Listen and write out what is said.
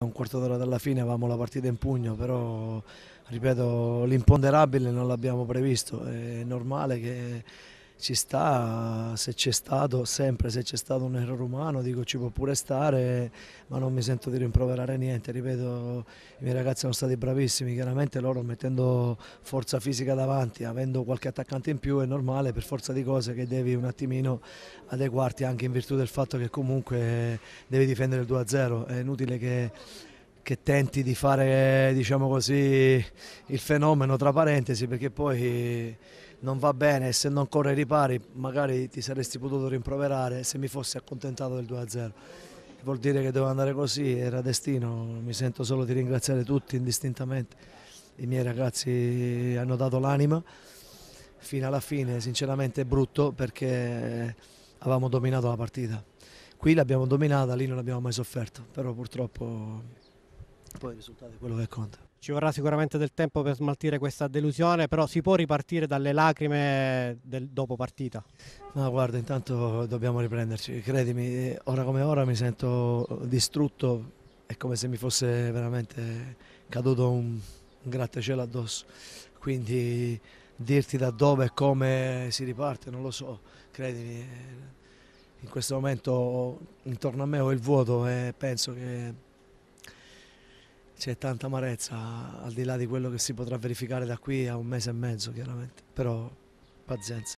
un quarto d'ora dalla fine avevamo la partita in pugno, però ripeto l'imponderabile non l'abbiamo previsto, è normale che ci sta, se c'è stato, sempre se c'è stato un errore umano, dico ci può pure stare, ma non mi sento di rimproverare niente, ripeto, i miei ragazzi sono stati bravissimi, chiaramente loro mettendo forza fisica davanti, avendo qualche attaccante in più è normale per forza di cose che devi un attimino adeguarti anche in virtù del fatto che comunque devi difendere il 2-0, è inutile che che tenti di fare diciamo così, il fenomeno tra parentesi perché poi non va bene se non corre i ripari magari ti saresti potuto rimproverare se mi fossi accontentato del 2-0. Vuol dire che doveva andare così, era destino, mi sento solo di ringraziare tutti indistintamente. I miei ragazzi hanno dato l'anima fino alla fine, sinceramente è brutto perché avevamo dominato la partita. Qui l'abbiamo dominata, lì non l'abbiamo mai sofferto, però purtroppo poi il risultato è quello che conta. Ci vorrà sicuramente del tempo per smaltire questa delusione, però si può ripartire dalle lacrime del dopo partita? No, guarda, intanto dobbiamo riprenderci, credimi, ora come ora mi sento distrutto, è come se mi fosse veramente caduto un, un grattacielo addosso, quindi dirti da dove e come si riparte non lo so, credimi, in questo momento intorno a me ho il vuoto e penso che c'è tanta amarezza al di là di quello che si potrà verificare da qui a un mese e mezzo chiaramente, però pazienza.